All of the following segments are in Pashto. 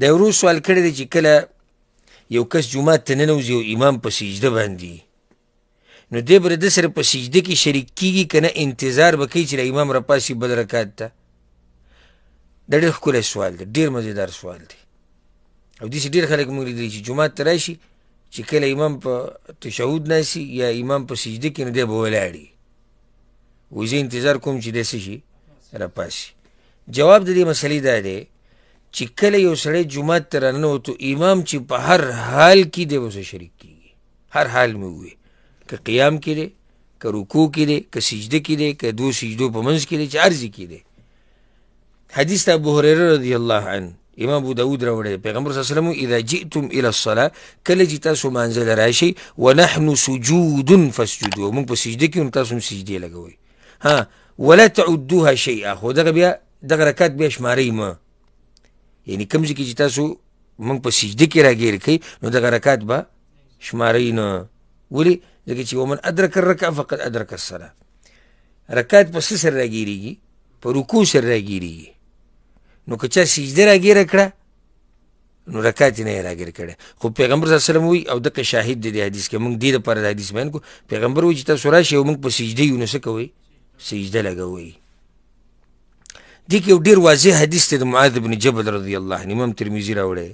د ورو سوال کړی دی چې کله یو کس جمعه ته ننوځي او امام په سجده باندې نو دی بر د سره په سجده کې شریک کیږي کنه انتظار وکړي چې امام را پاسي بل رکعت ته د ډېر ښکلی سوال دی ډېر مزیدار سوال دی او داسې ډېر خلک موږ لیدلي چې جومات ته راشي چې کله امام په تشهود ناسي یا امام په سجده کې نو دی به ولاړ وي وایي انتظار کوم چې دی څه شي را پاسي جواب د دې مسلې دا دی چې کله یو سړی جمعه تر نه وته امام چې په هر حال کې دی وسه شریک کیږي هر حال مې وي ک قیام کې دی ک رکوع کې دی ک سجده کې دی ک دو سجدو په منځ کې دی چې ارزي کې دی حدیث ابو هريره رضی الله عنه امام ابو داود راوړی پیغمبر صلی الله علیه وسلم اذا جئتم الى الصلاه کله چې تاسو منزل راشي ونحن سجود فاسجدوا موږ په سجده کې تاسو هم سجده لګوي ها ولا تعدوها شيئا خو دغه بیا دغه رکعت بیا شمارئ ما یعنی کوم ځکه چې تاسو موږ په سجده کې راګیر کړي نو دغه رکعت به شمارې نه ولې ځکه چې ومن ادرک الرکعه فقد ادرک الصلاه رکعت په څه سره راګیریږي په رکوع سره راګیریږي نو که چا سجده راګیره کړه نو رکعت نه راګر کړه خو پیغمبر صلی الله علیه وسلم وی او دغه شاهد دی حدیث کې موږ دې لپاره حدیث مین کو پیغمبر وی چې تاسو راشي موږ په سجده یو نس کوي سجده لګوي دې کې ډیر واضح حدیث دی د معاذ بن جبل رضی الله عنه امام ترمذی راوړی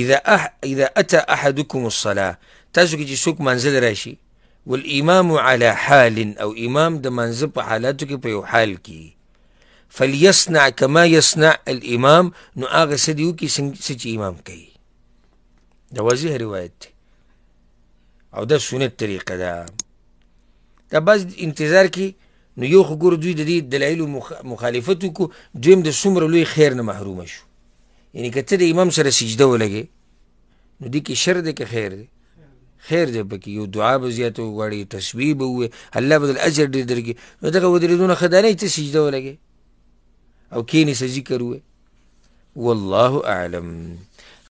اذا اح اذا اتى احدكم الصلاه تاسو کې چې څوک منزل راشي والامام على حال او امام د منزل په حالاتو کې په یو حال کې فليصنع كما يصنع الامام نو هغه څه دی وکړي څه چې امام کوي دا واضح روایت دی او دا سنت طریقه ده دا, دا بعض انتظار کې نو یو خو ګور دوی د دې دلایلو مخالفت وکړو دویم د څومره لوی خیر نه محروم شو یعنی که ته د امام سره سجده ولګې نو دې کې شر دی که خیر دی خیر دی پکې یو دعا به زیاته وغواړي تسبیح به ووایي الله به دل اجر ډېر درکړي نو دغه ودرېدونه ښه دانه ته سجده ولګې او کینې څه ذکر ووایي والله اعلم